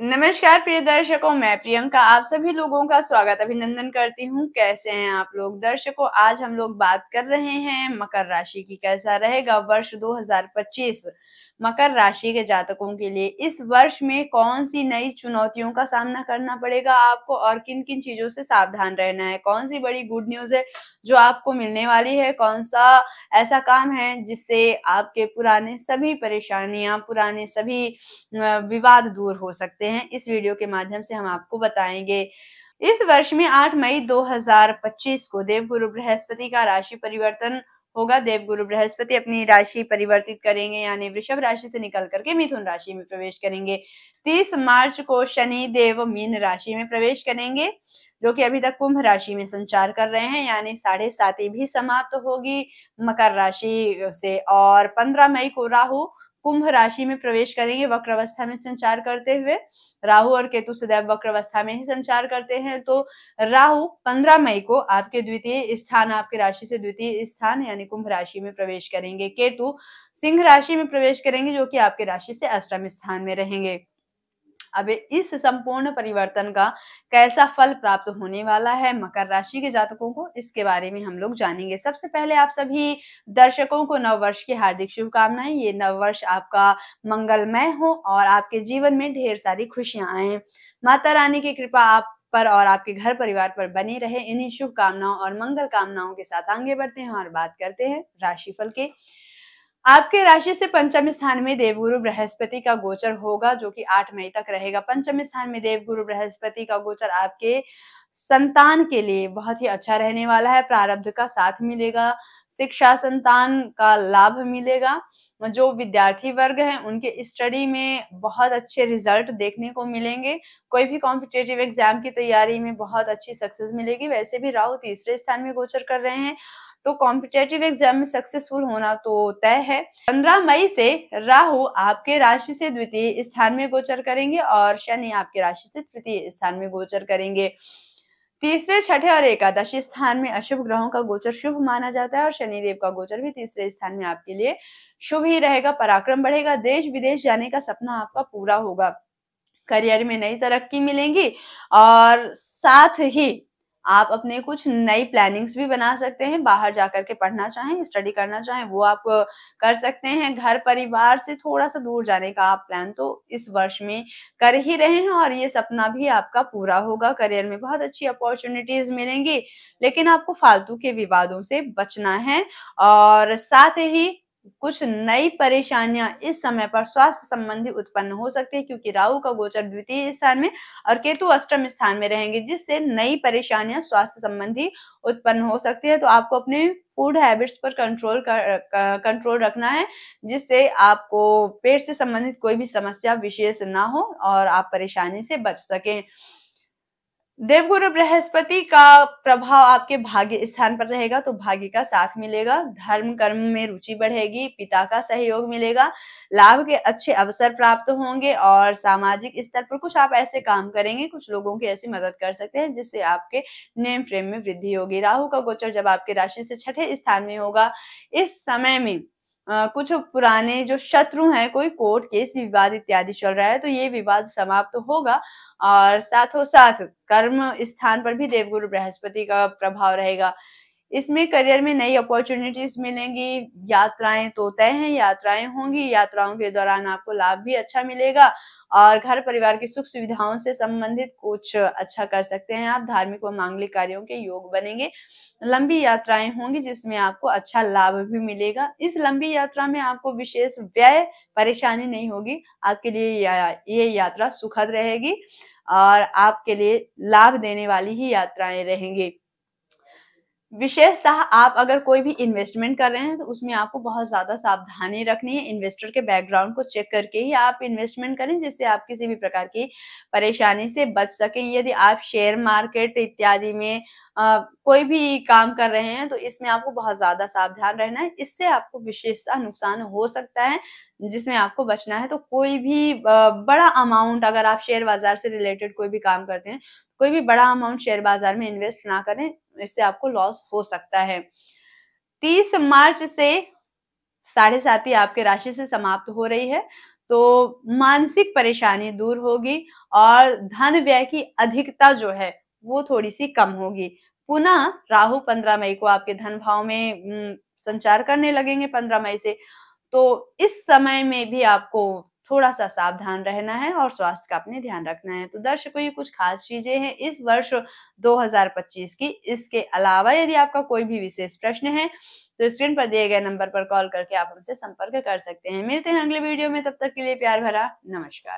नमस्कार प्रिय दर्शकों मैं प्रियंका आप सभी लोगों का स्वागत अभिनंदन करती हूँ कैसे हैं आप लोग दर्शकों आज हम लोग बात कर रहे हैं मकर राशि की कैसा रहेगा वर्ष 2025 मकर राशि के जातकों के लिए इस वर्ष में कौन सी नई चुनौतियों का सामना करना पड़ेगा आपको और किन किन चीजों से सावधान रहना है कौन सी बड़ी गुड न्यूज है जो आपको मिलने वाली है कौन सा ऐसा काम है जिससे आपके पुराने सभी परेशानियां पुराने सभी विवाद दूर हो सकते सकते हैं इस वीडियो के माध्यम से हम आपको बताएंगे इस वर्ष में 8 मई 2025 को देवगुरु बृहस्पति का राशि परिवर्तन होगा देवगुरु बृहस्पति अपनी राशि परिवर्तित करेंगे यानी वृषभ राशि से निकल करके मिथुन राशि में प्रवेश करेंगे 30 मार्च को शनि देव मीन राशि में प्रवेश करेंगे जो कि अभी तक कुंभ राशि में संचार कर रहे हैं यानी साढ़े साती भी समाप्त होगी मकर राशि से और पंद्रह मई को राहु कुंभ राशि में प्रवेश करेंगे अवस्था में संचार करते हुए राहु और केतु सदैव अवस्था में ही संचार करते हैं तो राहु 15 मई को आपके द्वितीय स्थान आपके राशि से द्वितीय स्थान यानी कुंभ राशि में प्रवेश करेंगे केतु सिंह राशि में प्रवेश करेंगे जो कि आपके राशि से अष्टम स्थान में रहेंगे अब इस संपूर्ण परिवर्तन का कैसा फल प्राप्त होने वाला है मकर राशि के जातकों को इसके बारे में हम लोग जानेंगे सबसे पहले आप सभी दर्शकों को नव वर्ष की हार्दिक शुभकामनाएं ये नव वर्ष आपका मंगलमय हो और आपके जीवन में ढेर सारी खुशियां आए माता रानी की कृपा आप पर और आपके घर परिवार पर बनी रहे इन्हीं शुभकामनाओं और मंगल कामनाओं के साथ आगे बढ़ते हैं और बात करते हैं राशिफल के आपके राशि से पंचम स्थान में देवगुरु बृहस्पति का गोचर होगा जो कि 8 मई तक रहेगा पंचम स्थान में देवगुरु बृहस्पति का गोचर आपके संतान के लिए बहुत ही अच्छा रहने वाला है प्रारब्ध का साथ मिलेगा शिक्षा संतान का लाभ मिलेगा जो विद्यार्थी वर्ग हैं उनके स्टडी में बहुत अच्छे रिजल्ट देखने को मिलेंगे कोई भी कॉम्पिटेटिव एग्जाम की तैयारी में बहुत अच्छी सक्सेस मिलेगी वैसे भी राहु तीसरे स्थान में गोचर कर रहे हैं तो कॉम्पिटेटिव एग्जाम में सक्सेसफुल होना तो तय है पंद्रह मई से राहु आपके राशि से द्वितीय स्थान में गोचर करेंगे और शनि आपके राशि से तृतीय स्थान में गोचर करेंगे तीसरे छठे और एकादशी स्थान में अशुभ ग्रहों का गोचर शुभ माना जाता है और शनिदेव का गोचर भी तीसरे स्थान में आपके लिए शुभ ही रहेगा पराक्रम बढ़ेगा देश विदेश जाने का सपना आपका पूरा होगा करियर में नई तरक्की मिलेंगी और साथ ही आप अपने कुछ नई प्लानिंग्स भी बना सकते हैं बाहर जाकर के पढ़ना चाहें स्टडी करना चाहें वो आप कर सकते हैं घर परिवार से थोड़ा सा दूर जाने का आप प्लान तो इस वर्ष में कर ही रहे हैं और ये सपना भी आपका पूरा होगा करियर में बहुत अच्छी अपॉर्चुनिटीज मिलेंगी लेकिन आपको फालतू के विवादों से बचना है और साथ ही कुछ नई परेशानियां इस समय पर स्वास्थ्य संबंधी उत्पन्न हो सकती है क्योंकि राहु का गोचर द्वितीय स्थान में और केतु अष्टम स्थान में रहेंगे जिससे नई परेशानियां स्वास्थ्य संबंधी उत्पन्न हो सकती है तो आपको अपने फूड हैबिट्स पर कंट्रोल कर कंट्रोल रखना है जिससे आपको पेट से संबंधित कोई भी समस्या विशेष ना हो और आप परेशानी से बच सकें देवगुरु बृहस्पति का प्रभाव आपके भाग्य स्थान पर रहेगा तो भाग्य का साथ मिलेगा धर्म कर्म में रुचि बढ़ेगी पिता का सहयोग मिलेगा लाभ के अच्छे अवसर प्राप्त होंगे और सामाजिक स्तर पर कुछ आप ऐसे काम करेंगे कुछ लोगों की ऐसी मदद कर सकते हैं जिससे आपके नेम फ्रेम में वृद्धि होगी राहु का गोचर जब आपके राशि से छठे स्थान में होगा इस समय में कुछ पुराने जो शत्रु हैं कोई कोर्ट केस विवाद इत्यादि चल रहा है तो ये विवाद समाप्त तो होगा और साथों साथ कर्म स्थान पर भी देवगुरु बृहस्पति का प्रभाव रहेगा इसमें करियर में नई अपॉर्चुनिटीज मिलेंगी यात्राएं तो तय हैं यात्राएं होंगी यात्राओं के दौरान आपको लाभ भी अच्छा मिलेगा और घर परिवार की सुख सुविधाओं से संबंधित कुछ अच्छा कर सकते हैं आप धार्मिक व मांगलिक कार्यों के योग बनेंगे लंबी यात्राएं होंगी जिसमें आपको अच्छा लाभ भी मिलेगा इस लंबी यात्रा में आपको विशेष व्यय परेशानी नहीं होगी आपके लिए या, ये यात्रा सुखद रहेगी और आपके लिए लाभ देने वाली ही यात्राएं रहेंगी विशेषतः आप अगर कोई भी इन्वेस्टमेंट कर रहे हैं तो उसमें आपको बहुत ज्यादा सावधानी रखनी है इन्वेस्टर के बैकग्राउंड को चेक करके ही आप इन्वेस्टमेंट करें जिससे आप किसी भी प्रकार की परेशानी से बच सकें यदि आप शेयर मार्केट इत्यादि में कोई भी काम कर रहे हैं तो इसमें आपको बहुत ज्यादा सावधान रहना है इससे आपको विशेषता नुकसान हो सकता है जिसमें आपको बचना है तो कोई भी बड़ा अमाउंट अगर आप शेयर बाजार से रिलेटेड कोई भी काम करते हैं कोई भी बड़ा अमाउंट शेयर बाजार में इन्वेस्ट ना करें इससे आपको लॉस हो सकता है तीस मार्च से साढ़े साथी आपके राशि से समाप्त हो रही है तो मानसिक परेशानी दूर होगी और धन व्यय की अधिकता जो है वो थोड़ी सी कम होगी पुनः राहु पंद्रह मई को आपके धन भाव में संचार करने लगेंगे पंद्रह मई से तो इस समय में भी आपको थोड़ा सा सावधान रहना है और स्वास्थ्य का अपने ध्यान रखना है तो दर्शकों ये कुछ खास चीजें हैं इस वर्ष 2025 की इसके अलावा यदि आपका कोई भी विशेष प्रश्न है तो स्क्रीन पर दिए गए नंबर पर कॉल करके आप हमसे संपर्क कर सकते हैं मिलते हैं अगले वीडियो में तब तक के लिए प्यार भरा नमस्कार